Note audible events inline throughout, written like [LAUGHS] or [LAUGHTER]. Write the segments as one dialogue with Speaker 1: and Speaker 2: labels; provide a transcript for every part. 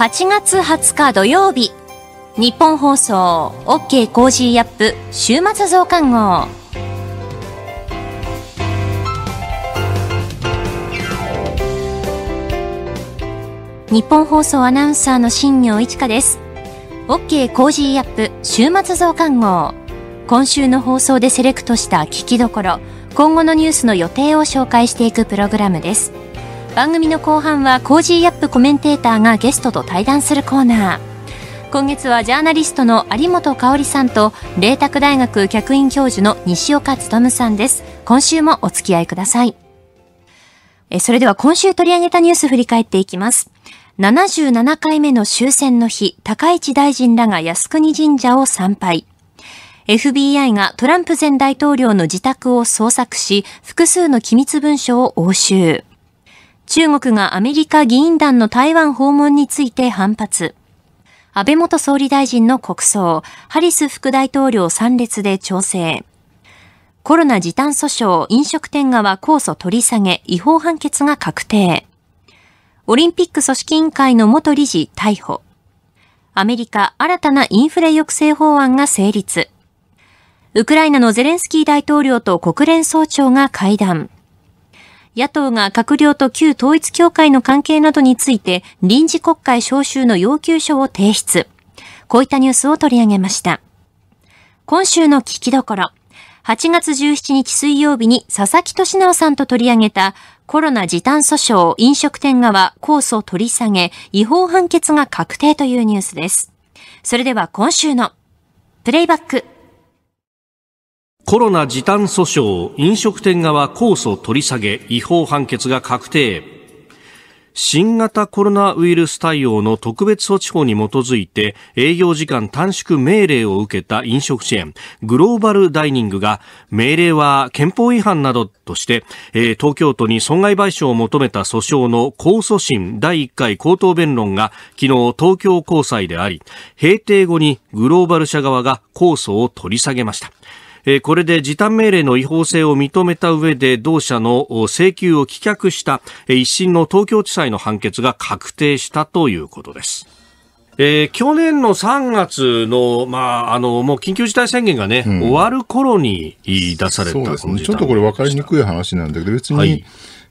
Speaker 1: 8月20日土曜日日本放送 OK コージーアップ週末増刊号日本放送アナウンサーの新業一華です OK コージーアップ週末増刊号今週の放送でセレクトした聞きどころ今後のニュースの予定を紹介していくプログラムです番組の後半はコージーアップコメンテーターがゲストと対談するコーナー今月はジャーナリストの有本香里さんと麗澤大学客員教授の西岡努さんです今週もお付き合いくださいえそれでは今週取り上げたニュース振り返っていきます77回目の終戦の日、高市大臣らが靖国神社を参拝。FBI がトランプ前大統領の自宅を捜索し、複数の機密文書を押収。中国がアメリカ議員団の台湾訪問について反発。安倍元総理大臣の国葬、ハリス副大統領参列で調整。コロナ時短訴訟、飲食店側控訴取り下げ、違法判決が確定。オリンピック組織委員会の元理事逮捕。アメリカ新たなインフレ抑制法案が成立。ウクライナのゼレンスキー大統領と国連総長が会談。野党が閣僚と旧統一協会の関係などについて臨時国会召集の要求書を提出。こういったニュースを取り上げました。今週の聞きどころ。8月17日水曜日に佐々木俊直さんと取り上げたコロナ時短訴訟飲食店側控訴取り下げ違法判決が確定というニュースです。それでは今週のプレイバック。
Speaker 2: コロナ時短訴訟飲食店側控訴取り下げ違法判決が確定新型コロナウイルス対応の特別措置法に基づいて営業時間短縮命令を受けた飲食支援グローバルダイニングが命令は憲法違反などとして、え東京都に損害賠償を求めた訴訟の控訴審第1回口頭弁論が昨日東京高裁であり閉廷後にグローバル社側が控訴を取り下げましたえこれで時短命令の違法性を認めた上で同社の請求を棄却した一審の東京地裁の判決が確定したということです。えー、去年の3月の、まあ、あの、もう緊急事態宣言がね、うん、終わる頃に出されたそうで
Speaker 3: すね。ちょっとこれ分かりにくい話なんだけど、別に、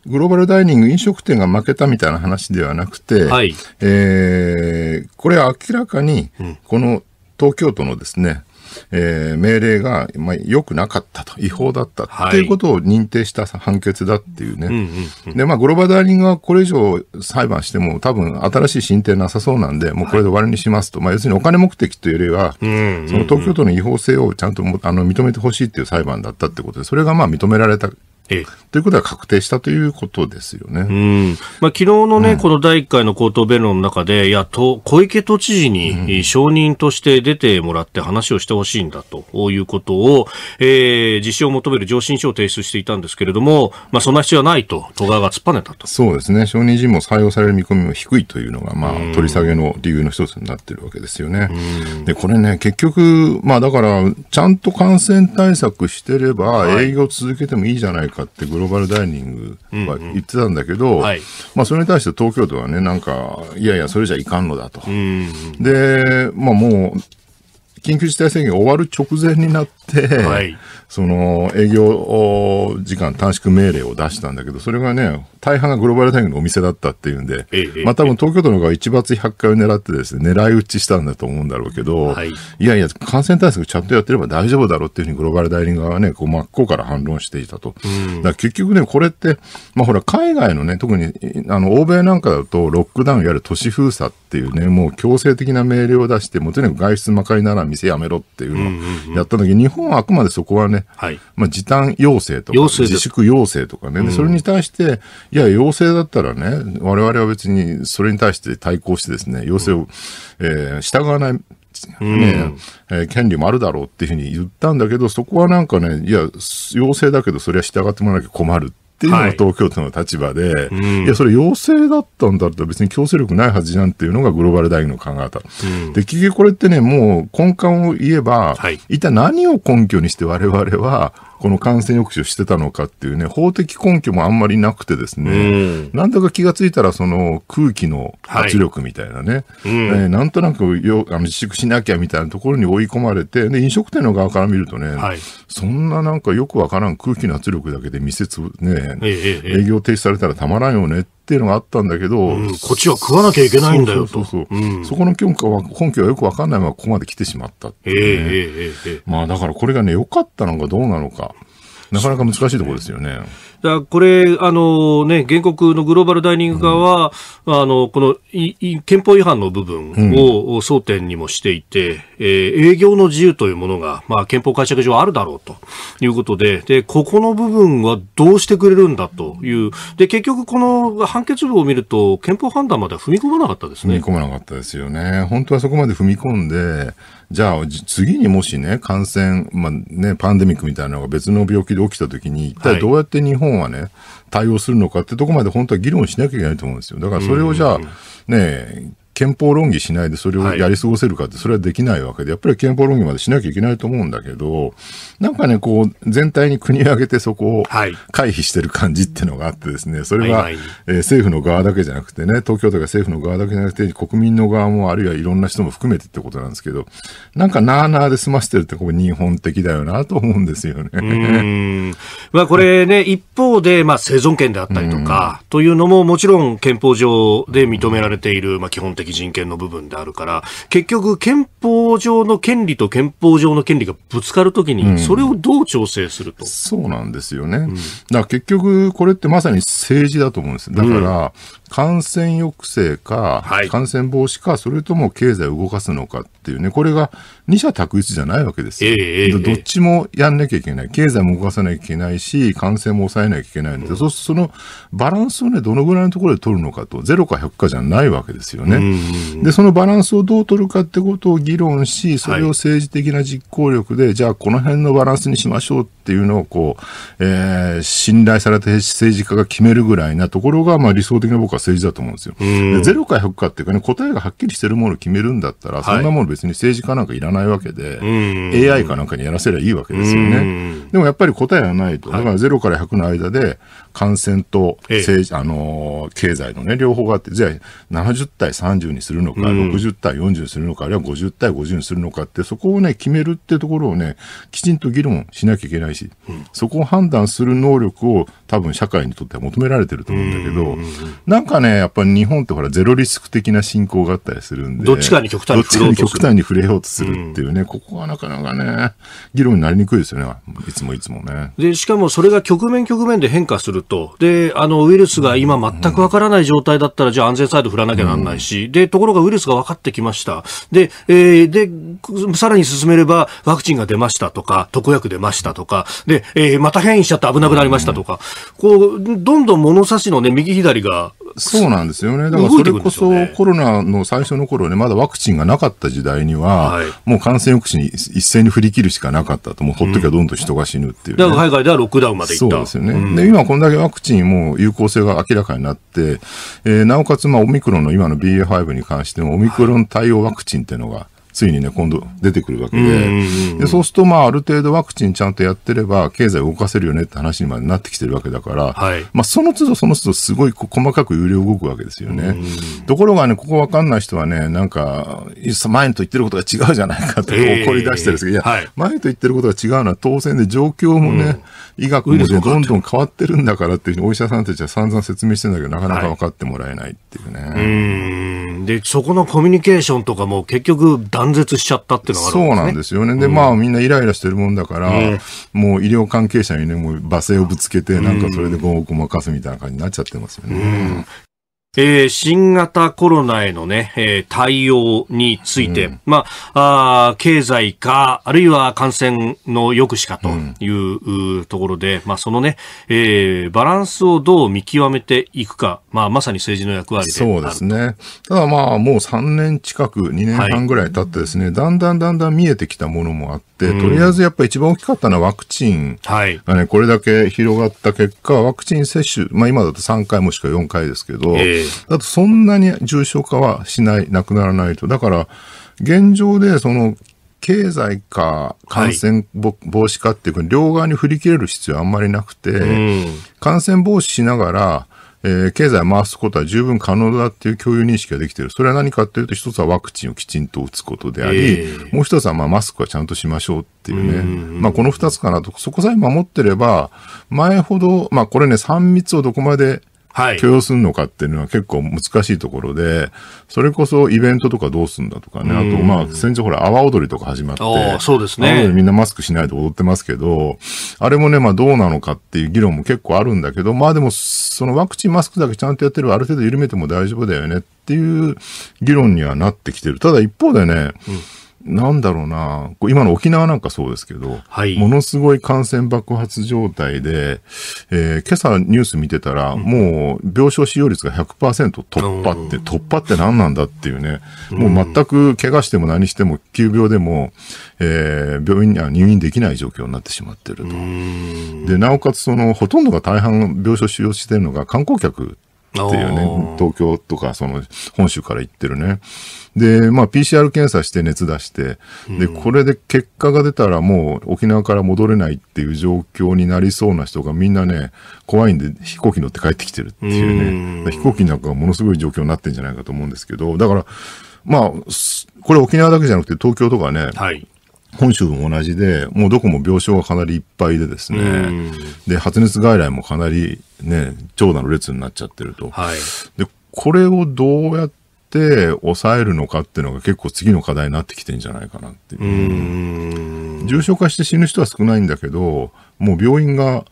Speaker 3: グローバルダイニング飲食店が負けたみたいな話ではなくて、はい、えー、これは明らかに、この東京都のですね、えー、命令が、まあ、良くなかったと、違法だったっていうことを認定した判決だっていうね。うんうんうん、で、まあ、グローバルダーリングはこれ以上裁判しても多分新しい進展なさそうなんで、もうこれで終わりにしますと。はい、まあ、要するにお金目的というよりは、その東京都の違法性をちゃんとあの認めてほしいっていう裁判だったってことで、それがまあ認められたええということは確定したということですよね。うん。
Speaker 2: まあ、昨日のね、うん、この第1回の口頭弁論の中で、いや、と、小池都知事に承認として出てもらって話をしてほしいんだということを、えー、実施を求める上申書を提出していたんですけれども、まあ、そんな必要はないと、都側が突っぱねた
Speaker 3: と。そうですね。承認人も採用される見込みも低いというのが、まあ、取り下げの理由の一つになってるわけですよね。で、これね、結局、まあ、だから、ちゃんと感染対策してれば、営業続けてもいいじゃないか。はいかってグローバルダイニングは言ってたんだけど、うんうんはい、まあ、それに対して東京都はね、なんか、いやいや、それじゃいかんのだと。うんうん、で、まあ、もう、緊急事態宣言終わる直前になって、はい、その営業時間短縮命令を出したんだけど、それがね、大半がグローバル大学のお店だったっていうんで、ええ、まあ多分東京都の方が一発100回を狙ってですね、狙い撃ちしたんだと思うんだろうけど、はい、いやいや、感染対策ちゃんとやってれば大丈夫だろうっていうふうにグローバル大学側はね、こう真っ向から反論していたと。うん、だ結局ね、これって、まあほら、海外のね、特にあの欧米なんかだとロックダウンやる都市封鎖っていうね、もう強制的な命令を出して、もうとにかく外出まかりなら店店やめろっていうのをやったんだけど、日本はあくまでそこはね、はい、まあ、時短要請とか、自粛要請とかね、それに対して、いや、要請だったらね、我々は別にそれに対して対抗してですね、要請を、うん、えー、従わないねえー、権利もあるだろうっていうふうに言ったんだけど、そこはなんかね、いや、要請だけど、それは従ってもらわなきゃ困るっていうのが東京都の立場で、はいうん、いや、それ要請だったんだったら別に強制力ないはずじゃんっていうのがグローバル大学の考え方。うん、で、結局これってね、もう根幹を言えば、はい、一体何を根拠にして我々は、この感染抑止をしてたのかっていうね、法的根拠もあんまりなくてですね、なんか気がついたら、その空気の圧力みたいなね、はいえー、なんとなくよあの自粛しなきゃみたいなところに追い込まれて、で飲食店の側から見るとね、はい、そんななんかよくわからん空気の圧力だけで店つ、ね、ええ、営業停止されたらたまらんよねっっていうのがあったんだけど、うん、こっちは食わなきゃいけないんだよと。そこの根拠は根拠はよくわかんないままここまで来てしまったっね、ね、えー
Speaker 2: えーえー、
Speaker 3: まあだからこれがね、良かったのかどうなのか、なかなか難しいところですよね。
Speaker 2: だこれ、あのね、原告のグローバルダイニング側は、うん、あの、このいい憲法違反の部分を争点にもしていて、うん、えー、営業の自由というものが、まあ、憲法解釈上あるだろうということで、で、ここの部分はどうしてくれるんだという、で、結局この判決部を見ると、憲法判断までは踏み込まなかったですね。踏み込まなかったですよ
Speaker 3: ね。本当はそこまで踏み込んで、じゃあ、次にもしね、感染、まあね、パンデミックみたいなのが別の病気で起きたときに、一体どうやって日本はね、対応するのかってとこまで本当は議論しなきゃいけないと思うんですよ。だからそれをじゃあ、ね、憲法論議しないでそれをやり過ごせるかって、それはできないわけで、やっぱり憲法論議までしなきゃいけないと思うんだけど、なんかね、こう、全体に国を挙げてそこを回避してる感じっていうのがあってですね、それは、え政府の側だけじゃなくてね、東京都が政府の側だけじゃなくて、国民の側も、あるいはいろんな人も含めてってことなんですけど、なんかなあなあで済ましてるって、ここ日本的だよなと思うんです
Speaker 2: よね。まあこれね、一方で、まあ生存権であったりとか、というのももちろん憲法上で認められている、まあ基本的人権の部分であるから、結局憲法上の権利と憲法上の権利がぶつかるときに、それをど
Speaker 3: う調整すると。うん、そうなんですよね。だから結局、これってまさに政治だと思うんです。だから、感染抑制か、はい、感染防止か、それとも経済を動かすのかっていうね、これが二者択一じゃないわけですよ、えー、どっちもやんなきゃいけない、経済も動かさなきゃいけないし、感染も抑えなきゃいけないので、うん、そうするとそのバランスをね、どのぐらいのところで取るのかと、ゼロか100かじゃないわけですよね。で、そのバランスをどう取るかってことを議論し、それを政治的な実行力で、はい、じゃあこの辺のバランスにしましょうっていうのをこう、えー、信頼された政治家が決めるぐらいなところが、まあ、理想的な僕は政治だと思うんですよ。でゼロか100かっていうかね、答えがはっきりしてるものを決めるんだったら、そんなもの別に政治家なんかいらないわけで、はい、AI かなんかにやらせりゃいいわけですよね。でもやっぱり答えはないと。だからゼロから100の間で、感染と政治、ええ、あの経済の、ね、両方があって、じゃあ70対30にするのか、うん、60対40にするのか、あるいは50対50にするのかって、そこを、ね、決めるってところを、ね、きちんと議論しなきゃいけないし、うん、そこを判断する能力を多分社会にとっては求められてると思うんだけど、うん、なんかね、やっぱり日本ってほらゼロリスク的な進行があったりするんで、どっちかに極端に触れようとする。に触れようとするっていうね、うん、ここはなかなかね、議論になりにくいですよね、
Speaker 2: いつもいつもね。でしかもそれが局面局面で変化すると、で、あの、ウイルスが今全くわからない状態だったら、じゃあ安全サイド振らなきゃなんないし、で、ところがウイルスが分かってきました。で、えー、で、さらに進めれば、ワクチンが出ましたとか、特約出ましたとか、で、えー、また変異しちゃって危なくなりましたとか、こう、どんどん物差しのね、右左が、
Speaker 3: そうなんですよね。だからそれこそ、ね、コロナの最初の頃ね、まだワクチンがなかった時代には、はい、もう感染抑止に一斉に振り切るしかなかったと、もうほっときゃどんどん人が死ぬ
Speaker 2: っていう、ねうん、だから海外ではロックダウンまでいった。そう
Speaker 3: ですよね。うん、で、今こんなだけワクチンも有効性が明らかになって、えー、なおかつ、まあ、オミクロンの今の BA.5 に関しても、オミクロン対応ワクチンっていうのが、ついにね、今度出てくるわけで、でそうすると、まあ、ある程度ワクチンちゃんとやってれば、経済動かせるよねって話にまでなってきてるわけだから、はい、まあ、その都度その都度、すごい細かく有料動くわけですよね。ところがね、ここわかんない人はね、なんか、前と言ってることが違うじゃないかて怒り出しんでするけど、えー、いや、はい、前と言ってることが違うのは当然で、状
Speaker 2: 況もね、
Speaker 3: うん、医学も、ね、どんどん変わってるんだからっていうお医者さんたちは散々説明してるんだけど、なかなか分かってもらえないっていう
Speaker 2: ね。はいで、そこのコミュニケーションとかも結局断絶しちゃったっていうのがあるんですね。そうなんですよね。で、うん、まあ
Speaker 3: みんなイライラしてるもんだから、うん、もう医療関係者にね、もう罵声をぶつけて、なんかそれでごごまかすみたいな感じになっちゃってますよね。う
Speaker 2: ん、えー、新型コロナへのね、えー、対応について、うん、まああ、経済か、あるいは感染の抑止かというところで、まあそのね、えー、バランスをどう見極めていくか、まあまさに政治の役割でそうです
Speaker 3: ね。ただまあもう3年近く、2年半ぐらい経ってですね、はい、だんだんだんだん見えてきたものもあって、、とりあえずやっぱり一番大きかったのはワクチンがね、これだけ広がった結果、ワクチン接種、まあ今だと3回もしくは4回ですけど、だとそんなに重症化はしない、なくならないと。だから、現状でその、経済か感染防止かっていう、両側に振り切れる必要はあんまりなくて、感染防止しながら、えー、経済を回すことは十分可能だっていう共有認識ができている。それは何かというと、一つはワクチンをきちんと打つことであり、えー、もう一つはまあマスクはちゃんとしましょうっていうね。うまあこの二つかなと、そこさえ守ってれば、前ほど、まあこれね、3密をどこまで許容するのかっていうのは結構難しいところで、それこそイベントとかどうすんだとかね、あとまあ先日ほら、阿波踊りとか始まって、そうですね。みんなマスクしないで踊ってますけど、あれもね、まあどうなのかっていう議論も結構あるんだけど、まあでも、そのワクチンマスクだけちゃんとやってるある程度緩めても大丈夫だよねっていう議論にはなってきてる。ただ一方でね、うんなんだろうな、今の沖縄なんかそうですけど、はい、ものすごい感染爆発状態で、えー、今朝ニュース見てたら、うん、もう病床使用率が100%突破って、突破って何なんだっていうね、もう全く怪我しても何しても、急病でも、えー、病院には入院できない状況になってしまってると。で、なおかつその、ほとんどが大半病床使用してるのが観光客
Speaker 2: っていうね、
Speaker 3: 東京とかその本州から行ってるね。で、まあ PCR 検査して熱出して、で、これで結果が出たらもう沖縄から戻れないっていう状況になりそうな人がみんなね、怖いんで飛行機乗って帰ってきてるっていうね、飛行機なんかものすごい状況になってんじゃないかと思うんですけど、だから、まあ、これ沖縄だけじゃなくて東京とかね、はい、本州も同じで、もうどこも病床がかなりいっぱいでですね、で、発熱外来もかなりね、長蛇の列になっちゃってると。はい、で、これをどうやって抑えるのかっていうのが結構次の課題になってきてんじゃないかなっていう。う重症化して死ぬ人は少ないんだけど、もう病院が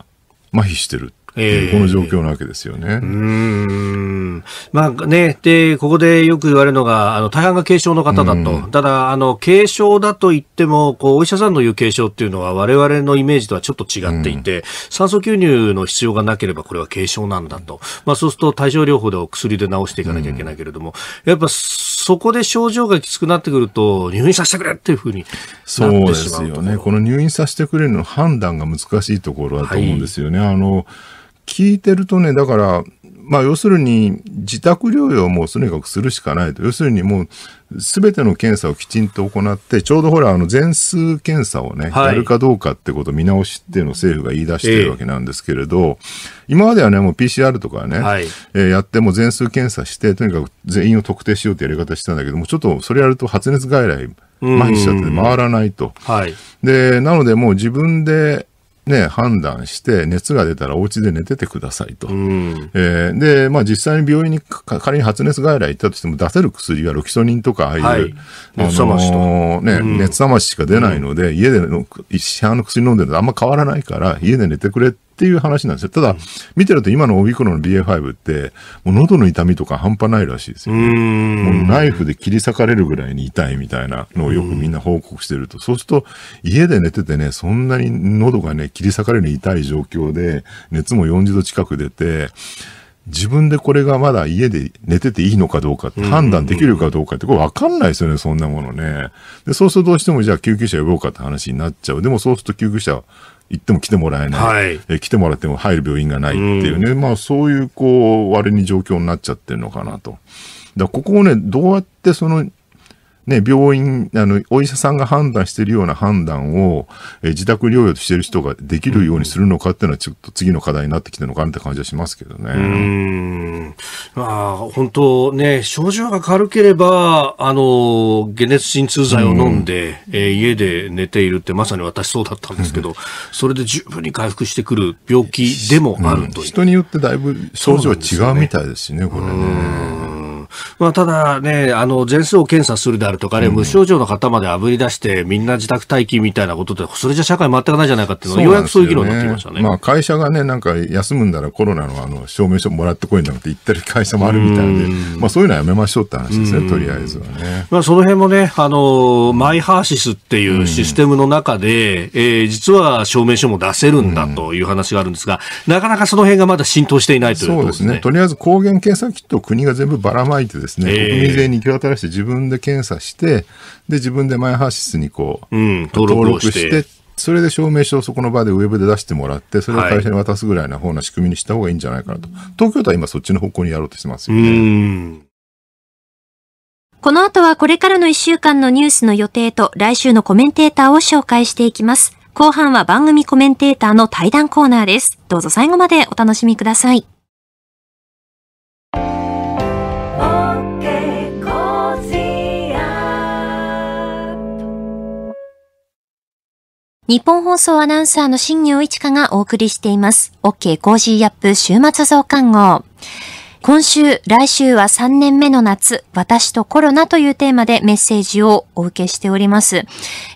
Speaker 3: 麻痺してるえー、この状況なわけですよ
Speaker 2: ね。うんまあね、で、ここでよく言われるのが、あの大半が軽症の方だと。ただ、あの、軽症だと言っても、こう、お医者さんの言う軽症っていうのは、我々のイメージとはちょっと違っていて、酸素吸入の必要がなければ、これは軽症なんだと。まあ、そうすると、対症療法でお薬で治していかなきゃいけないけれども、やっぱ、そこで症状がきつくなってくると、入院させてくれっていうふうにそうですよ
Speaker 3: ね。この入院させてくれるの判断が難しいところだと思うんですよね。はい、あの、聞いてるとね、だから、まあ、要するに自宅療養もとにかくするしかないと。要するにもう全ての検査をきちんと行って、ちょうどほら、あの、全数検査をね、はい、やるかどうかってこと見直しっていうのを政府が言い出してるわけなんですけれど、えー、今まではね、もう PCR とかね、はい、えー、やっても全数検査して、とにかく全員を特定しようってやり方してたんだけども、ちょっとそれやると発熱外来、麻痺しちゃって回らないと。はい、で、なのでもう自分で、ね、判断して、熱が出たらお家で寝ててくださいと。うん、えー、で、まあ実際に病院に仮に発熱外来行ったとしても出せる薬はロキソニンとかああいう、はい、熱冷ましと、ね、うん、熱冷まししか出ないので、家での市販の薬飲んでるとあんま変わらないから、家で寝てくれってっていう話なんですよ。ただ、見てると今のオミクロンの BA.5 って、もう喉の痛みとか半端ないらしいですよ、ね。もうナイフで切り裂かれるぐらいに痛いみたいなのをよくみんな報告してると。そうすると、家で寝ててね、そんなに喉がね、切り裂かれるに痛い状況で、熱も40度近く出て、自分でこれがまだ家で寝てていいのかどうかって判断できるかどうかってこれわかんないですよね、そんなものね。で、そうするとどうしてもじゃあ救急車呼ぼうかって話になっちゃう。でもそうすると救急車行っても来てもらえない、はい、え来てもらっても入る病院がないっていうね、うん、まあそういうこう、割に状況になっちゃってるのかなと。だここをね、どうやってそのね、病院、あの、お医者さんが判断しているような判断を、え自宅療養としている人ができるようにするのかっていうのは、ちょっと次の課題になってきてるのかなって感じはしますけどね。うん。
Speaker 2: まあ、本当ね、症状が軽ければ、あの、解熱鎮痛剤を飲んで、うん、え家で寝ているって、まさに私そうだったんですけど、それで十分に回復してくる病気でもあるという、う
Speaker 3: ん、人によってだいぶ症状は違うみたいですすねこ
Speaker 2: れね。まあ、ただね、あの、全数を検査するであるとかね、うん、無症状の方まであぶり出して、みんな自宅待機みたいなことで、それじゃ社会全くないじゃないかっていうのは、ようやくそういう議論になってきました
Speaker 3: ね。まあ、会社がね、なんか休むんだらコロナのあの証明書もらってこいなんて言ってる会社もあるみたいで、まあ、そういうのはやめましょうって話ですね、とりあえずは
Speaker 2: ね。まあ、その辺もね、あの、マイハーシスっていうシステムの中で、えー、実は証明書も出せるんだという話があるんですが、なかなかその辺がまだ浸透していないという、ね、そうですね。とりあえず抗原
Speaker 3: 検査キットを国が全部ばらまいいてですね、国民税に行き渡らして自分で検査して、で、自分でマイハーシスにこ
Speaker 2: う、うん、登録して、
Speaker 3: それで証明書をそこの場でウェブで出してもらって、それを会社に渡すぐらいな方な仕組みにした方がいいんじゃないかなと。東京都は今そっちの方向にやろうとしてますよね。
Speaker 1: この後はこれからの一週間のニュースの予定と来週のコメンテーターを紹介していきます。後半は番組コメンテーターの対談コーナーです。どうぞ最後までお楽しみください。日本放送アナウンサーの新業一華がお送りしています。OK コージーアップ週末増刊号。今週、来週は3年目の夏、私とコロナというテーマでメッセージをお受けしております。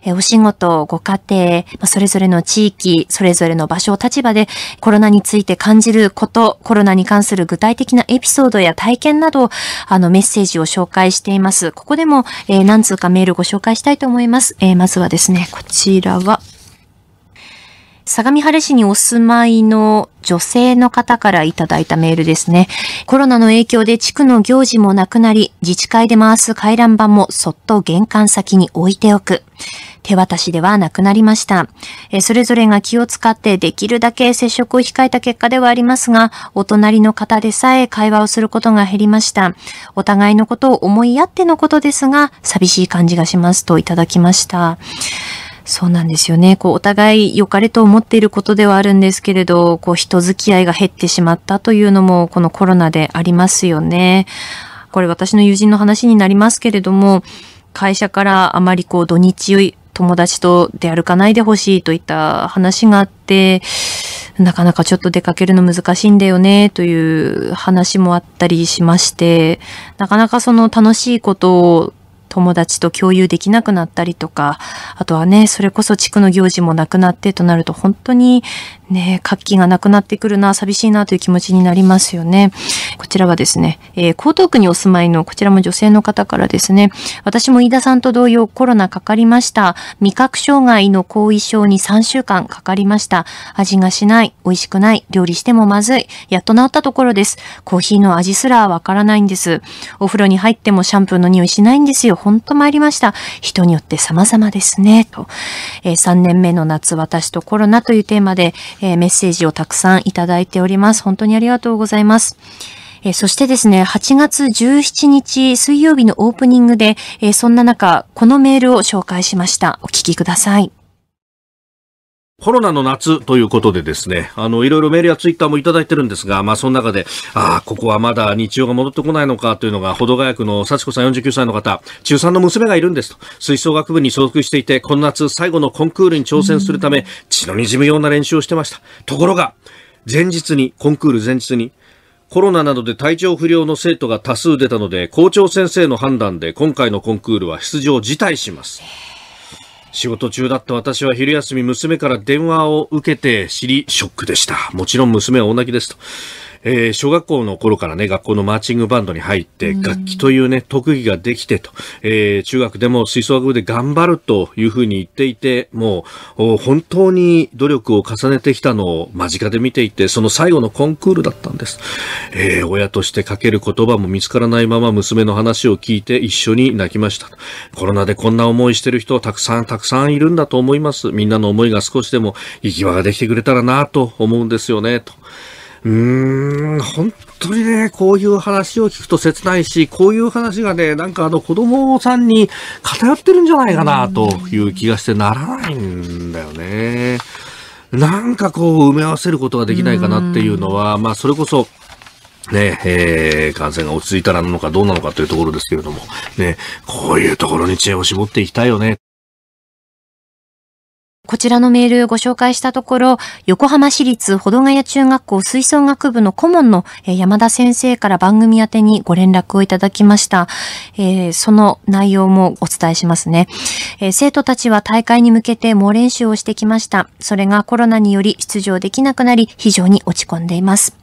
Speaker 1: えお仕事、ご家庭、それぞれの地域、それぞれの場所、立場でコロナについて感じること、コロナに関する具体的なエピソードや体験など、あのメッセージを紹介しています。ここでも、えー、何通かメールご紹介したいと思います。えー、まずはですね、こちらは、相模原市にお住まいの女性の方からいただいたメールですね。コロナの影響で地区の行事もなくなり、自治会で回す回覧板もそっと玄関先に置いておく。手渡しではなくなりました。えそれぞれが気を使ってできるだけ接触を控えた結果ではありますが、お隣の方でさえ会話をすることが減りました。お互いのことを思いやってのことですが、寂しい感じがしますといただきました。そうなんですよね。こう、お互い良かれと思っていることではあるんですけれど、こう、人付き合いが減ってしまったというのも、このコロナでありますよね。これ私の友人の話になりますけれども、会社からあまりこう、土日、友達と出歩かないでほしいといった話があって、なかなかちょっと出かけるの難しいんだよねという話もあったりしまして、なかなかその楽しいことを友達と共有できなくなったりとか、あとはね、それこそ地区の行事もなくなってとなると本当にね活気がなくなってくるな、寂しいなという気持ちになりますよね。こちらはですね、えー、江東区にお住まいの、こちらも女性の方からですね、私も飯田さんと同様コロナかかりました。味覚障害の後遺症に3週間かかりました。味がしない、美味しくない、料理してもまずい。やっと治ったところです。コーヒーの味すらわからないんです。お風呂に入ってもシャンプーの匂いしないんですよ。ほんと参りました。人によって様々ですね。と、えー、3年目の夏、私とコロナというテーマで、えー、メッセージをたくさんいただいております。本当にありがとうございます。えー、そしてですね、8月17日水曜日のオープニングで、えー、そんな中、このメールを紹介しました。お聞きください。
Speaker 2: コロナの夏ということでですね、あの、いろいろメールやツイッターもいただいてるんですが、まあ、その中で、ああ、ここはまだ日曜が戻ってこないのかというのが、保土ヶ谷区の幸子さん49歳の方、中3の娘がいるんですと、吹奏楽部に所属していて、この夏最後のコンクールに挑戦するため、血の滲むような練習をしてました。ところが、前日に、コンクール前日に、コロナなどで体調不良の生徒が多数出たので、校長先生の判断で今回のコンクールは出場辞退します。仕事中だった私は昼休み娘から電話を受けて知りショックでした。もちろん娘は大泣きですと。えー、小学校の頃からね、学校のマーチングバンドに入って、楽器というね、特技ができてと、えー、中学でも吹奏楽部で頑張るというふうに言っていて、もう、本当に努力を重ねてきたのを間近で見ていて、その最後のコンクールだったんです。えー、親としてかける言葉も見つからないまま娘の話を聞いて一緒に泣きました。コロナでこんな思いしてる人たくさんたくさんいるんだと思います。みんなの思いが少しでも行き場ができてくれたらなと思うんですよね、と。うーん、本当にね、こういう話を聞くと切ないし、こういう話がね、なんかあの子供さんに偏ってるんじゃないかなという気がしてならないんだよね。なんかこう埋め合わせることができないかなっていうのは、まあそれこそ、ね、えー、感染が落ち着いたらなのかどうなのかというところですけれども、ね、こういうところに知恵を絞っていきたいよね。
Speaker 1: こちらのメールご紹介したところ、横浜市立保土ヶ谷中学校吹奏楽部の顧問の山田先生から番組宛てにご連絡をいただきました。えー、その内容もお伝えしますね、えー、生徒たちは大会に向けて猛練習をしてきました。それがコロナにより出場できなくなり、非常に落ち込んでいます。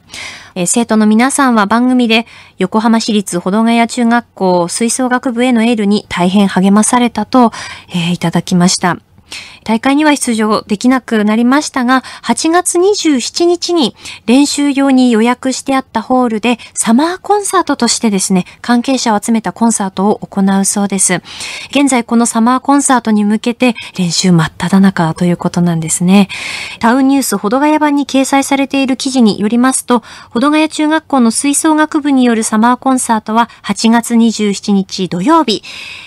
Speaker 1: え生徒の皆さんは番組で横浜市立保土ヶ谷中学校吹奏楽部へのエールに大変励まされたと、えいただきました。大会には出場できなくなりましたが、8月27日に練習用に予約してあったホールでサマーコンサートとしてですね、関係者を集めたコンサートを行うそうです。現在このサマーコンサートに向けて練習真っ只中ということなんですね。タウンニュースほどがや版に掲載されている記事によりますと、ほどがや中学校の吹奏楽部によるサマーコンサートは8月27日土曜日、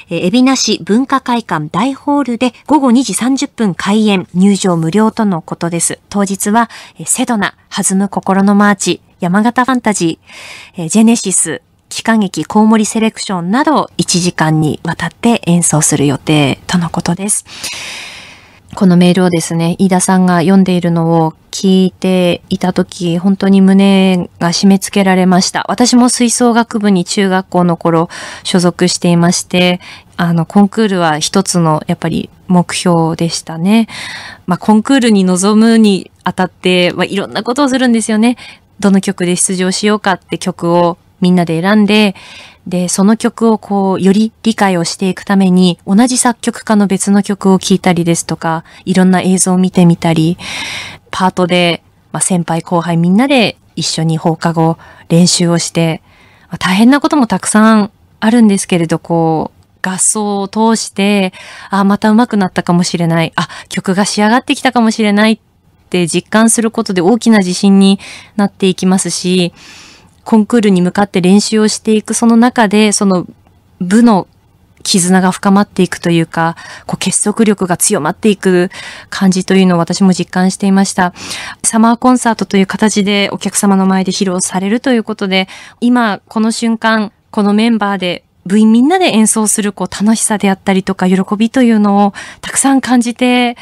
Speaker 1: 海老名市文化会館大ホールで午後2時30分開演、入場無料とのことです。当日は、セドナ、弾む心のマーチ、山形ファンタジー、ジェネシス、期間劇コウモリセレクションなど1時間にわたって演奏する予定とのことです。このメールをですね、飯田さんが読んでいるのを聞いていたとき、本当に胸が締め付けられました。私も吹奏楽部に中学校の頃所属していまして、あの、コンクールは一つのやっぱり目標でしたね。まあ、コンクールに臨むにあたって、まあ、いろんなことをするんですよね。どの曲で出場しようかって曲をみんなで選んで、で、その曲をこう、より理解をしていくために、同じ作曲家の別の曲を聴いたりですとか、いろんな映像を見てみたり、パートで、まあ、先輩後輩みんなで一緒に放課後練習をして、まあ、大変なこともたくさんあるんですけれど、こう、合奏を通して、あ、また上手くなったかもしれない。あ、曲が仕上がってきたかもしれないって実感することで大きな自信になっていきますし、コンクールに向かって練習をしていくその中で、その部の絆が深まっていくというか、こう結束力が強まっていく感じというのを私も実感していました。サマーコンサートという形でお客様の前で披露されるということで、今この瞬間、このメンバーで部員みんなで演奏するこう楽しさであったりとか喜びというのをたくさん感じて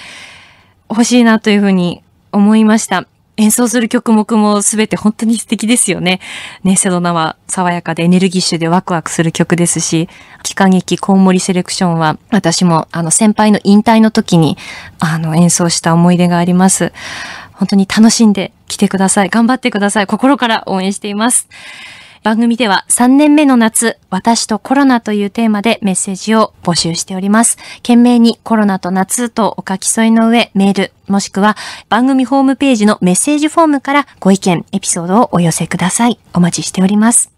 Speaker 1: ほしいなというふうに思いました。演奏する曲目もすべて本当に素敵ですよね。ね、セドナは爽やかでエネルギッシュでワクワクする曲ですし、期間劇コウモリセレクションは私もあの先輩の引退の時にあの演奏した思い出があります。本当に楽しんで来てください。頑張ってください。心から応援しています。番組では3年目の夏、私とコロナというテーマでメッセージを募集しております。懸命にコロナと夏とお書き添えの上、メール、もしくは番組ホームページのメッセージフォームからご意見、エピソードをお寄せください。お待ちしております。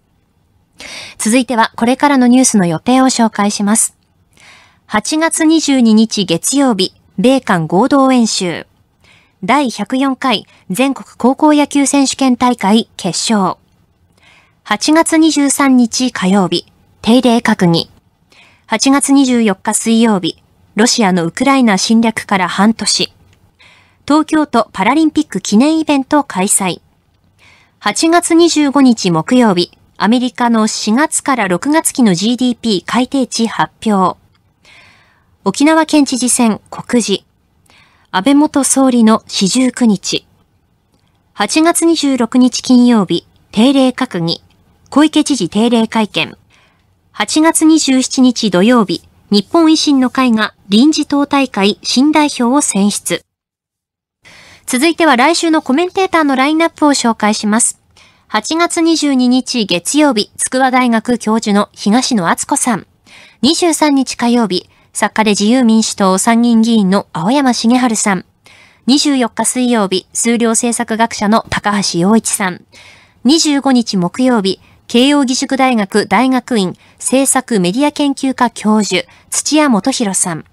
Speaker 1: 続いてはこれからのニュースの予定を紹介します。8月22日月曜日、米韓合同演習。第104回全国高校野球選手権大会決勝。8月23日火曜日、定例閣議。8月24日水曜日、ロシアのウクライナ侵略から半年。東京都パラリンピック記念イベント開催。8月25日木曜日、アメリカの4月から6月期の GDP 改定値発表。沖縄県知事選告示。安倍元総理の四十九日。8月26日金曜日、定例閣議。小池知事定例会見。8月27日土曜日、日本維新の会が臨時党大会新代表を選出。続いては来週のコメンテーターのラインナップを紹介します。8月22日月曜日、筑波大学教授の東野厚子さん。23日火曜日、作家で自由民主党参議院議員の青山茂春さん。24日水曜日、数量政策学者の高橋洋一さん。25日木曜日、慶応義塾大学大学院政策メディア研究科教授、土屋元博さん。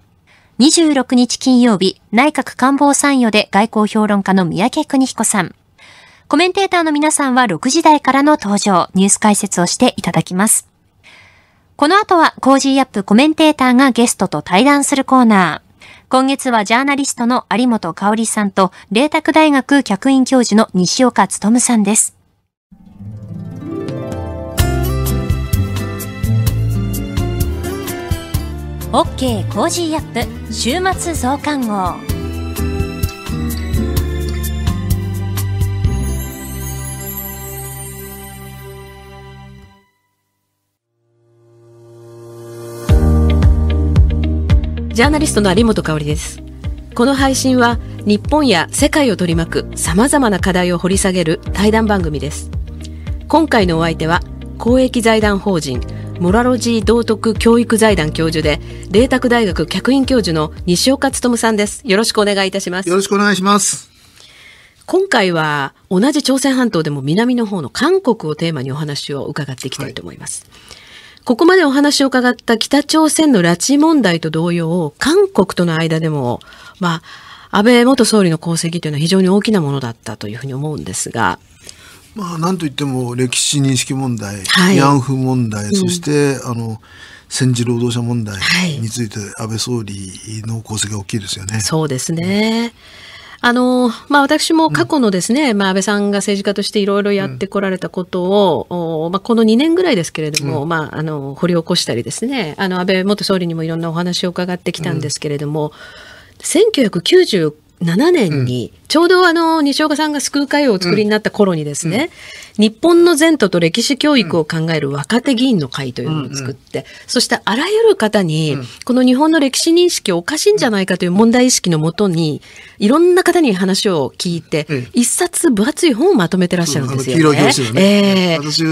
Speaker 1: 26日金曜日、内閣官房参与で外交評論家の三宅邦彦さん。コメンテーターの皆さんは6時台からの登場、ニュース解説をしていただきます。この後は、コージーアップコメンテーターがゲストと対談するコーナー。今月はジャーナリストの有本香里さんと、麗澤大学客員教授の西岡努さんです。OK コージーアップ週末増刊号
Speaker 4: ジャーナリストの有本香ですこの配信は日本や世界を取り巻くさまざまな課題を掘り下げる対談番組です今回のお相手は公益財団法人モラロジー道徳教育財団教授で麗澤大学客員教授の西岡努さんですよろしくお願いいたしますよろしくお願いします今回は同じ朝鮮半島でも南の方の韓国をテーマにお話を伺っていきたいと思います、はい、ここまでお話を伺った北朝鮮の拉致問題と同様韓国との間でもまあ安倍元総理の功績というのは非常に大きなものだったというふうに思うんですが、
Speaker 5: まあ、なんといっても歴史認識問題、慰安婦問題、うん、そしてあの戦時労働者問題について安倍総理の功績が大きいですよね。そうですね、
Speaker 4: あの、まあ、私も過去のですね、うん、まあ、安倍さんが政治家としていろいろやってこられたことを、うん、まあ、この2年ぐらいですけれども、うん、まあ、あの、掘り起こしたりですね、あの、安倍元総理にもいろんなお話を伺ってきたんですけれども、うん、1997年にちょうどあの、西岡さんが救う会をお作りになった頃にですね、うん、日本の前途と歴史教育を考える若手議員の会というのを作って、うんうん、そしてあらゆる方に、この日本の歴史認識おかしいんじゃないかという問題意識のもとに、いろんな方に話を聞いて、一冊分厚い本をまとめてらっしゃるんですよ、ね。黄色い表紙の
Speaker 5: ね。えー、私、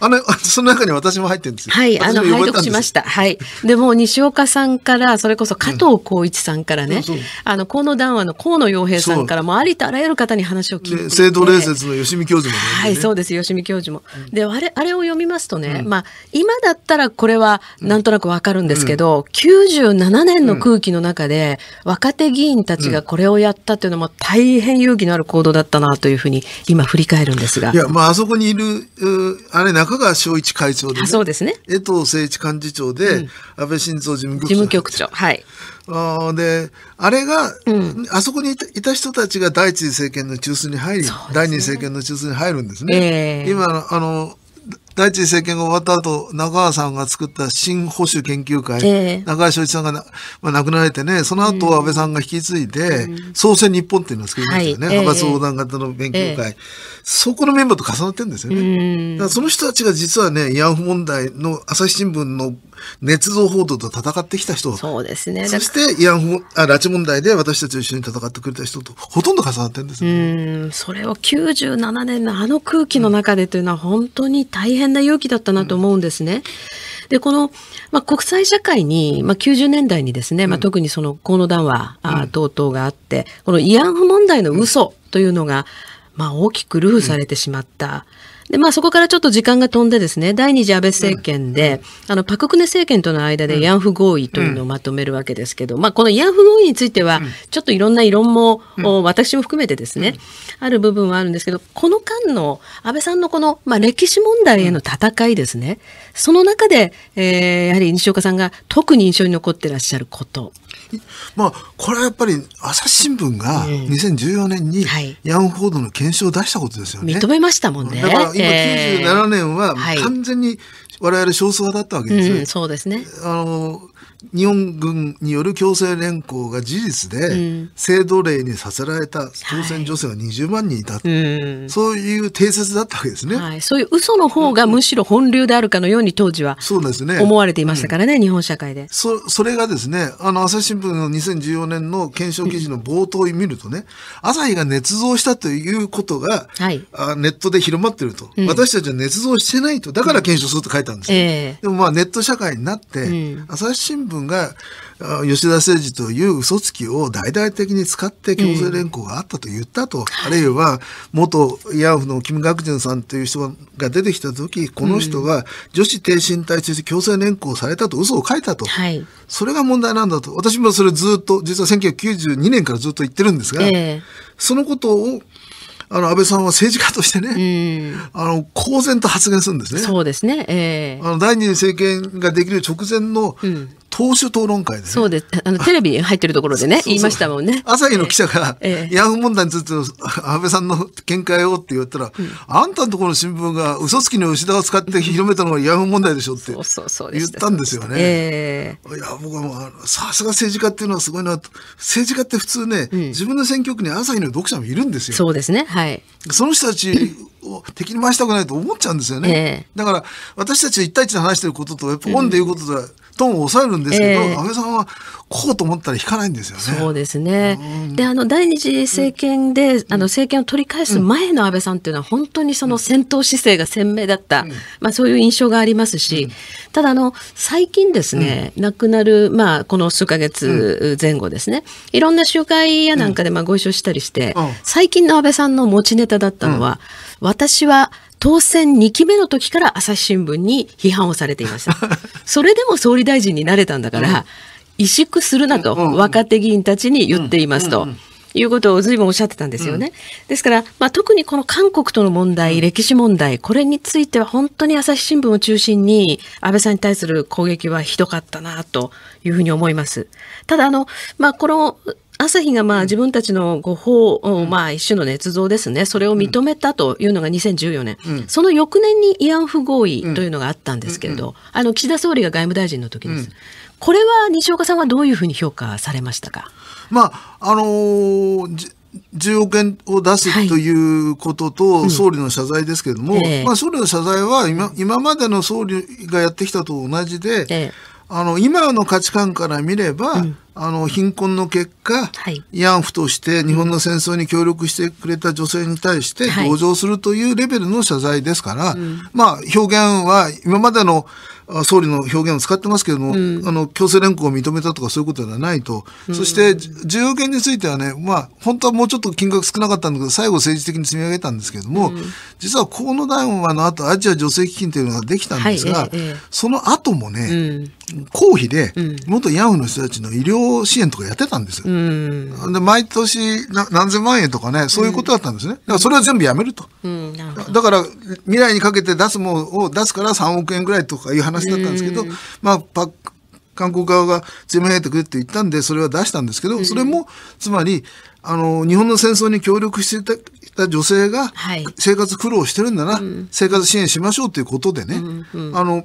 Speaker 5: あの、その中に私も入ってるんですよ。はい、あの、拝読しまし
Speaker 4: た。はい。でも、西岡さんから、それこそ加藤浩一さんからね、あの、河野談話の河野洋平さんからも、ありとあらゆる方に話を聞いてい制度礼節
Speaker 5: の吉見教授も、ね、はい、そうで
Speaker 4: す、吉見教授も。うん、で、あれ、あれを読みますとね、うん、まあ、今だったらこれはなんとなくわかるんですけど、うん、97年の空気の中で、若手議員たちがこれをやったっていうのも大変勇気のある行動だったなというふうに、今振り返るんですが。いや、ま
Speaker 5: あ、あそこにいる、あれ、中川正一会長で、ね、そうですね。江藤誠一幹事長で、安倍晋三事務局長。事務局長。はい。あで、あれが、うん、あそこにいた人たちが第一次政権の中枢に入り、ね、第二次政権の中枢に入るんですね。えー、今、あの、第一次政権が終わった後、中川さんが作った新保守研究会、えー、中川昭一さんがな、まあ、亡くなられてね、その後安倍さんが引き継いで、うん、創生日本っていうのを作りましたよね。派閥横断型の勉強会、えー、そこのメンバーと重なってるんですよね。だからその人たちが実はね、慰安婦問題の朝日新聞の捏造報道と戦ってきた人、そうですね。そして慰安あ拉致問題で私たちと一緒に戦ってくれた人とほとんど重なってるんです、ね、う
Speaker 4: ん、それを97年のあの空気の中でというのは本当に大変な勇気だったなと思うんですね。うんで、この、まあ、国際社会に、まあ、90年代にですね、まあ、特にその河野談話、うん、等々があって、この慰安婦問題の嘘というのが、まあ、大きくルフされてしまった。うんで、まあそこからちょっと時間が飛んでですね、第二次安倍政権で、うん、あの、パククネ政権との間で慰安婦合意というのをまとめるわけですけど、うん、まあこの慰安婦合意については、ちょっといろんな異論も、私も含めてですね、ある部分はあるんですけど、この間の安倍さんのこの、まあ歴史問題への戦いですね、その中で、えー、やはり西岡さんが特に印象に残ってらっしゃること、
Speaker 5: まあ、これはやっぱり朝日新聞が2014年にヤンフォードの検証を出したことですよね。認めましたもんね。だから今97年は完全に我々少数派だったわけですね。うん、そうですね。あの日本軍による強制連行が事実で、性奴隷にさせられた朝鮮女性が20万人いた、はい、そういう定説だったわけですね、は
Speaker 4: い、そういう嘘の方がむしろ本流であるかのように当時はそうですね思われていましたからね、うん、日本社会で
Speaker 5: そそれがですねあの朝日新聞の2014年の検証記事の冒頭を見るとね、うん、朝日が捏造したということが、はい、あネットで広まってると、うん、私たちは捏造してないとだから検証すると書いたんです、えー、でもまあネット社会になって、朝日新聞分が吉田誠二という嘘つきを大々的に使って強制連行があったと言ったと、うん、あるいは元慰安婦の金学順さんという人が出てきた時この人が女子低身体中で強制連行されたと嘘を書いたと、はい、それが問題なんだと私もそれずっと実は1992年からずっと言ってるんですが、えー、そのことをあの安倍さんは政治家としてね、うん、あの公然と発言するんですね。そうですね。えー、あの第二次政権ができる直前のうん党首討論会でね、そうです。あの、テレビ入ってるところでね、言いましたもんね。朝日の記者が、ええ、ヤフー問題についての安倍さんの見解をって言ったら、うん、あんたのところの新聞が嘘つきの吉田を使って広めたのがヤフー問題でしょってそそうう言ったんですよね。えー、いや、僕はもう、さすが政治家っていうのはすごいなと。政治家って普通ね、うん、自分の選挙区に朝日の読者もいるんですよ。そうですね。はい。その人たち、を敵に回したくないと思っちゃうんですよね。えー、だから私たち一対一で話してることとやっぱ本で言うこととは、うんトーンを抑えるんですけど、えー、安倍さんはこうと思ったら引かないんですよね。そうですね。
Speaker 4: で、あの第二次政権で、うん、あの政権を取り返す前の安倍さんっていうのは本当にその戦闘姿勢が鮮明だった、うん、まあそういう印象がありますし、ただあの最近ですね、亡くなるまあこの数ヶ月前後ですね、いろんな集会やなんかでまあご一緒したりして、最近の安倍さんの持ちネタだったのは、私は。当選2期目の時から朝日新聞に批判をされていました。[LAUGHS] それでも総理大臣になれたんだから、萎縮するなと、若手議員たちに言っていますと。いうことを随分おっしゃってたんですよね。うん、ですから、まあ、特にこの韓国との問題、歴史問題、これについては本当に朝日新聞を中心に安倍さんに対する攻撃はひどかったなというふうに思います。ただ、あの、まあ、この朝日がまあ自分たちの誤報を、まあ一種の捏造ですね、それを認めたというのが2014年、うん、その翌年に慰安婦合意というのがあったんですけれど、うん、あの岸田総理が外務大臣の時です、うん、これは西岡さんはどういうふうに評価されましたか、
Speaker 5: まああのー10億円を出すということと、総理の謝罪ですけれども、はいうんえー、まあ、総理の謝罪は今今までの総理がやってきたと同じで、えー、あの今の価値観から見れば、うんあの貧困の結果、はい、慰安婦として日本の戦争に協力してくれた女性に対して同情するというレベルの謝罪ですから、はい、まあ表現は今までの総理の表現を使ってますけれども、うん、あの強制連行を認めたとかそういうことではないと、うん、そして重要権についてはね、まあ、本当はもうちょっと金額少なかったんだけど最後政治的に積み上げたんですけれども、うん、実は河野大あの後アジア女性基金というのができたんですが、はいその後もね、公費で元慰安婦の人たちの医療支援とかやってたんですよ。で、毎年何千万円とかね、そういうことだったんですね。だからそれは全部やめると。だから未来にかけて出すものを出すから3億円ぐらいとかいう話だったんですけど、まあ、パッ韓国側が全面入ってくれって言ったんで、それは出したんですけど、それも、つまり、あの、日本の戦争に協力していた女性が、生活苦労してるんだな、生活支援しましょうということでね、あの、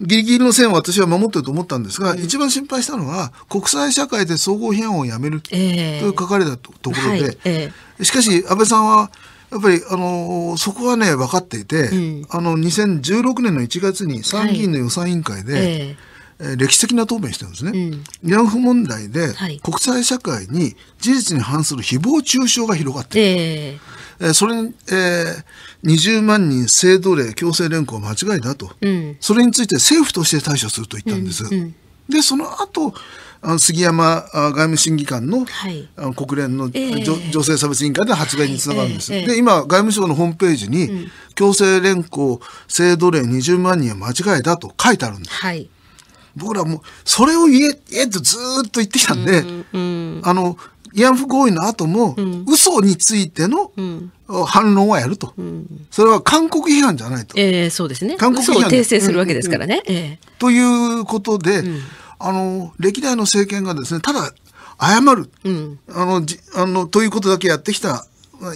Speaker 5: ギリギリの線を私は守ってると思ったんですが、うん、一番心配したのは国際社会で総合批判をやめるという書かれたところで、えはいえー、しかし安倍さんはやっぱり、あのー、そこはね分かっていて、うん、あの2016年の1月に参議院の予算委員会で、はい、えー、歴史的な答弁してるんですね、慰安婦問題で、はい、国際社会に事実に反する誹謗中傷が広がって
Speaker 4: いる、えー
Speaker 5: えそれに、えー、20万人性奴隷強制連行間違いだと、うん、それについて政府として対処すると言ったんです。うんうん、でその後杉山外務審議官の、はい、国連の、えー、女性差別委員会で発言につながるんです。はいえー、で今外務省のホームページに、うん、強制連行性奴隷20万人は間違いだと書いてあるんです。はい僕らもそれを言え言えとずっと言ってきたんで、うんうん、あの慰安婦合意の後も、うん、嘘についての、反論はやると、うん、それは韓国批判じゃないと、
Speaker 4: えー、そうですね韓国批判を訂正するわけですからね、うんうんえ
Speaker 5: ー、ということで、うん、あの歴代の政権がですねただ謝る、あのじあのということだけやってきた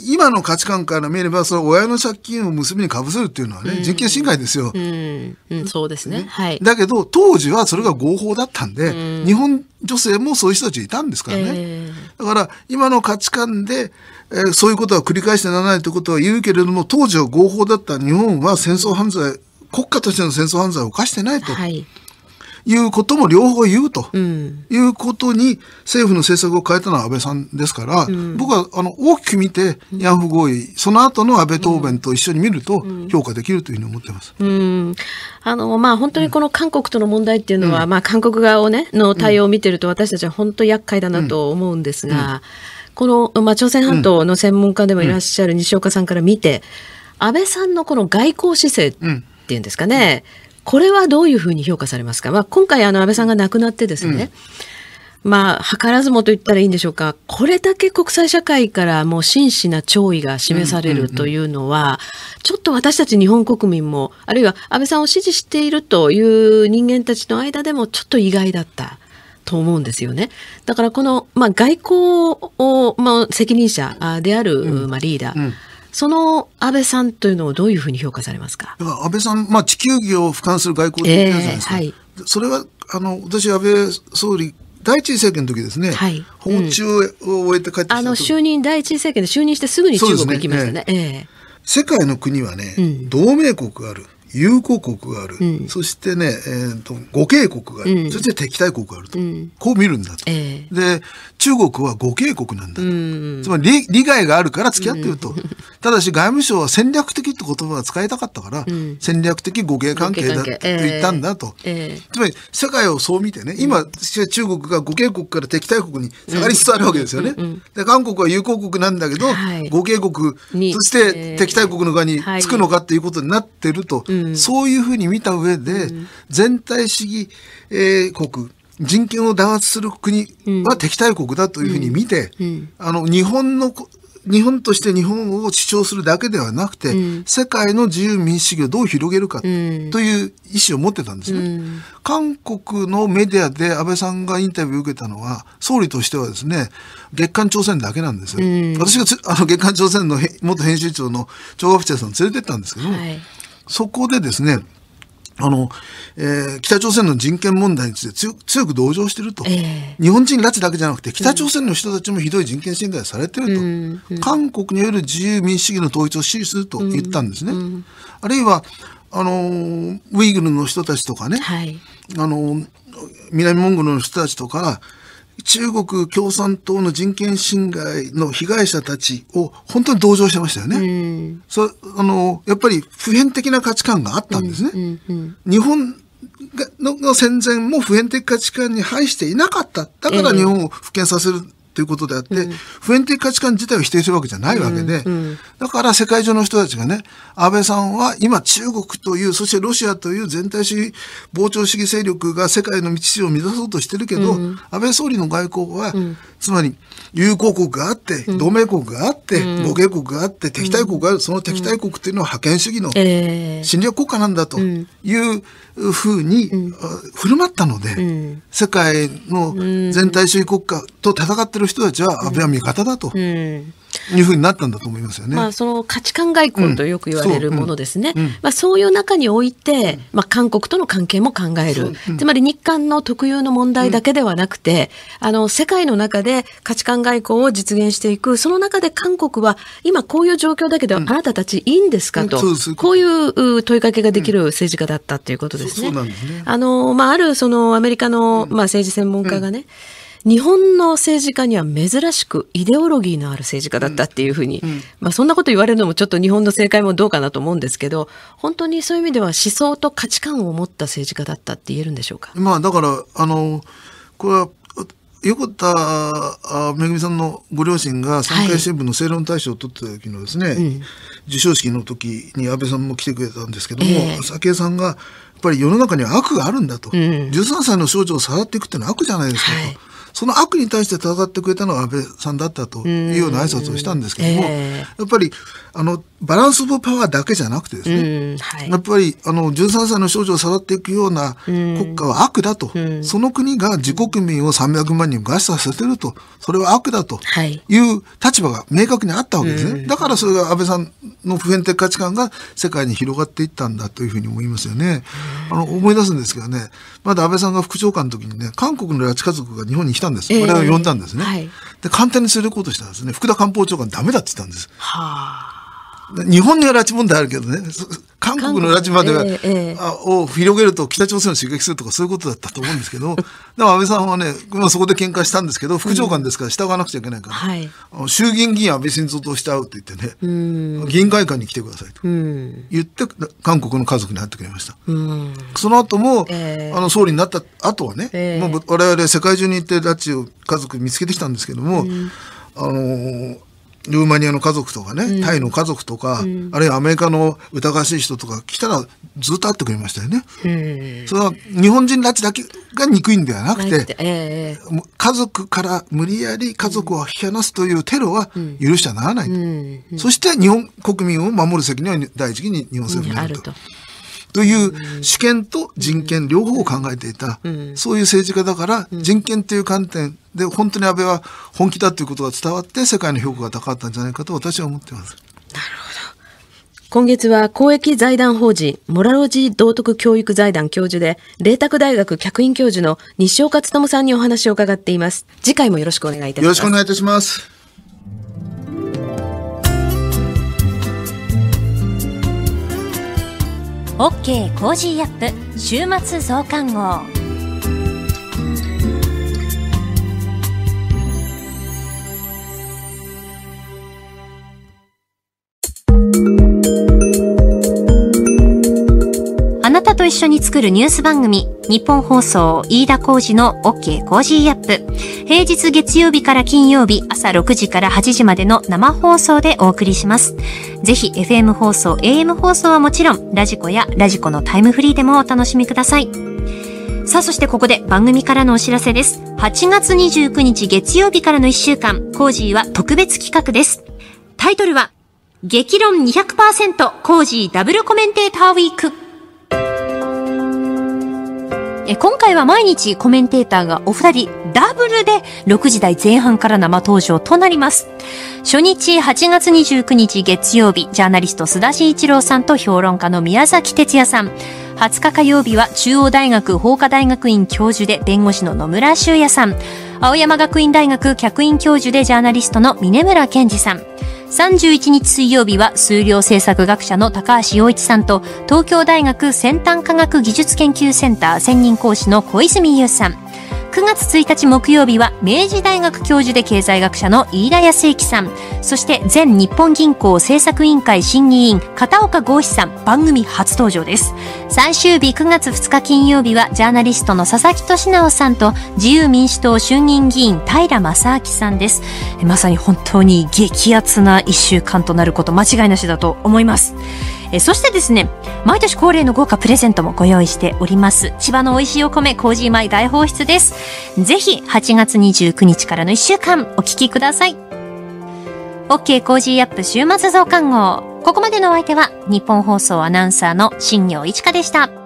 Speaker 5: 今の価値観から見ればその親の借金を娘にかぶせるっていうのはね、うん、人権侵害ですよ、
Speaker 3: うん
Speaker 5: うん、そうですね、ね、はい、だけど当時はそれが合法だったんで、日本女性もそういう人たちいたんですからね、えー、だから今の価値観で、えー、そういうことは繰り返してならないということは言うけれども当時は合法だった日本は戦争犯罪国家としての戦争犯罪を犯してないと。はいいうことも両方言うと、いうことに政府の政策を変えたのは安倍さんですから、うん、僕はあの大きく見て慰安婦合意、その後の安倍答弁と一緒に見ると評価できるというふうに思ってます。
Speaker 4: うん、うん、あのまあ、本当にこの韓国との問題っていうのは、うん、まあ、韓国側を、ね、の対応を見てると私たちは本当厄介だなと思うんですが、この、まあ、朝鮮半島の専門家でもいらっしゃる西岡さんから見て、安倍さんのこの外交姿勢っていうんですかね、うんこれはどういうふうに評価されますか、まあ、今回安倍さんが亡くなってですね、うん、まあ、図らずもと言ったらいいんでしょうかこれだけ国際社会からもう真摯な弔意が示されるというのは、ちょっと私たち日本国民もあるいは安倍さんを支持しているという人間たちの間でもちょっと意外だった。と思うんですよね。だからこの、まあ、外交を、まあ、責任者である、まあ、リーダー、うん
Speaker 5: その安
Speaker 4: 倍さんというのをどういうふうに評価されます
Speaker 5: かか安倍さん、まあ、地球儀を俯瞰する外交的なじですか、えーはい、それはあの私、安倍総理第一次政権の時ですね、はい、訪中を終えて帰ってきた、うん、あの就任第一次政権で就任してすぐに中国に行きましたね。ねええ、世界の国はね、うん、同盟国がある。友好国がある、うん、そしてね、えーと、と互恵国がある、うん、そして敵対国があると、うん、こう見るんだと、えー、で中国は互恵国なんだと。つまり利害があるから付き合ってると。ただし外務省は戦略的って言葉が使いたかったから、戦略的互恵関係だと言ったんだと。つまり世界をそう見てね、今、中国が互恵国から敵対国に下がりつつあるわけですよね。で韓国は友好国なんだけど、互恵国として敵対国の側につくのかっていうことになってると、そういうふうに見た上で、全体主義、えー、国、人権を弾圧する国は敵対国だというふうに見て、うんうん、あの日本の日本として日本を主張するだけではなくて、うん、世界の自由民主主義をどう広げるかという意思を持ってたんですね、うん、韓国のメディアで安倍さんがインタビューを受けたのは総理としてはですね月刊朝鮮だけなんですよ、うん、私がつ [LAUGHS] あの月刊朝鮮の元編集長の張学淵さん連れてったんですけど、はい、そこでですねあの、えー、北朝鮮の人権問題について強強く同情してると、えー、日本人拉致だけじゃなくて北朝鮮の人たちもひどい人権侵害されてると、うん韓国による自由民主主義の統一を支持すると言ったんですね。うん、あるいはあのウイグルの人たちとかね、はい、あの南モンゴルの人たちとか中国共産党の人権侵害の被害者たちを本当に同情してましたよね。うん、そあのやっぱり普遍的な価値観があったんですね。うんうんうん、日本の戦前も普遍的価値観に反していなかった。だから日本を復権させるということであって、うん、普遍的価値観自体を否定するわけじゃないわけで、うんうん、だから世界中の人たちがね、安倍さんは今中国という、そしてロシアという全体主義、膨張主義勢力が世界の道筋を目指そうとしてるけど、うん、安倍総理の外交は、うん、つまり友好国があって、同盟国があって、合計国があって、敵対国がある、その敵対国っていうのは覇権主義の侵略国家なんだという、ふうに、振る舞ったので、うん、世界の全体主義国家と戦ってる人たちは安倍は味方だと。うんいうふうになったんだと思いますよね。まあ、
Speaker 4: その価値観外交とよく言われるものですね。うんうん、まあ、そういう中において、まあ、韓国との関係も考える。つまり日韓の特有の問題だけではなくて、あの、世界の中で価値観外交を実現していく、その中で韓国は今こういう状況だけではあなたたちいいんですかと、こういう問いかけができる政治家だったということですね。あの、まあ、あるそのアメリカの、まあ、政治専門家がね、日本の政治家には珍しくイデオロギーのある政治家だったっていうふうに、うんうん、まあ、そんなこと言われるのもちょっと日本の政界もどうかなと思うんですけど本当にそういう意味では思想と価値観を持った政治家だったって言えるんでしょうか、
Speaker 5: まあ、だからあのこれは横田めぐみさんのご両親が産経新聞の正論大賞を取った時のですね、はいうん、授賞式の時に安倍さんも来てくれたんですけども、えー、早さんがやっぱり世の中には悪があるんだと、うん、13歳の少女を触っていくっていうのは悪じゃないですかと。はいその悪に対して戦ってくれたのは安倍さんだったというような挨拶をしたんですけども、えー、やっぱりあのバランス・オブ・パワーだけじゃなくてですね、はい、やっぱりあの13歳の少女をさらっていくような国家は悪だと、その国が自国民を300万人餓死させてるとそれは悪だという立場が明確にあったわけですね、だからそれが安倍さんの普遍的価値観が世界に広がっていったんだというふうに思いますよね。あの思い出すんですけどねまだ安倍さんが副長官の時にね韓国の拉致家族が日本にたんです。我々を呼んだんですね。はい、で、官邸に連れて行こうとしたらですね、福田官房長官ダメだって言ったんです。日本には拉致問題あるけどね韓国の拉致までは、ええ、を広げると北朝鮮を刺激するとかそういうことだったと思うんですけどでも安倍さんはね、まそこで喧嘩したんですけど副長官ですから従わなくちゃいけないか
Speaker 2: ら、
Speaker 5: うん、衆議院議員安倍晋三として会うって言ってね、議員会館に来てくださいと言って、韓国の家族に会ってくれました、その後も、えー、あの総理になった後はね、えー、我々世界中に行って拉致を家族見つけてきたんですけども、あのールーマニアの家族とかね、うん、タイの家族とか、うん、あるいはアメリカの疑わしい人とか来たらずっと会ってくれましたよね。その日本人拉致だけが憎いんではなくて、えー、家族から無理やり家族を引き離すというテロは許しちゃならない、そして日本国民を守る責任は第一義に日本政府にあると。という主権と人権両方を考えていた、そういう政治家だから人権という観点で本当に安倍は本気だということが伝わって世界の評価が高かったんじゃないかと私は思ってます。なるほ
Speaker 4: ど。今月は公益財団法人モラロジー道徳教育財団教授で、麗澤大学客員教授の西岡努さんにお話を伺っています。次回
Speaker 1: もよろしくお願いい
Speaker 5: たします。よろしくお願いいたします。
Speaker 1: OK コージーアップ週末増刊号方と一緒に作るニュース番組、日本放送飯田浩二の OK コージーアップ。平日月曜日から金曜日朝6時から8時までの生放送でお送りします。ぜひ FM 放送、AM 放送はもちろん、ラジコやラジコのタイムフリーでもお楽しみください。さあ、そしてここで番組からのお知らせです。8月29日月曜日からの1週間、コージーは特別企画です。タイトルは、激論200%コージーダブルコメンテーターウィーク。え今回は毎日コメンテーターがお二人ダブルで6時台前半から生登場となります。初日8月29日月曜日、ジャーナリスト須田慎一郎さんと評論家の宮崎哲也さん。20日火曜日は中央大学法科大学院教授で弁護士の野村修也さん。青山学院大学客員教授でジャーナリストの峰村健二さん。31日水曜日は数量政策学者の高橋洋一さんと東京大学先端科学技術研究センター専任講師の小泉優さん9月1日木曜日は明治大学教授で経済学者の飯田康之さんそして前日本銀行政策委員会審議員片岡剛志さん番組初登場です最終日9月2日金曜日はジャーナリストの佐々木俊直さんと自由民主党衆議院議員平正明さんですまさに本当に激アツな1週間となること間違いなしだと思いますえそしてですね毎年恒例の豪華プレゼントもご用意しております千葉の美味しいお米麹米大放出ですぜひ8月29日からの1週間お聞きください OK コージーアップ週末増刊号ここまでのお相手は日本放送アナウンサーの新業一華でした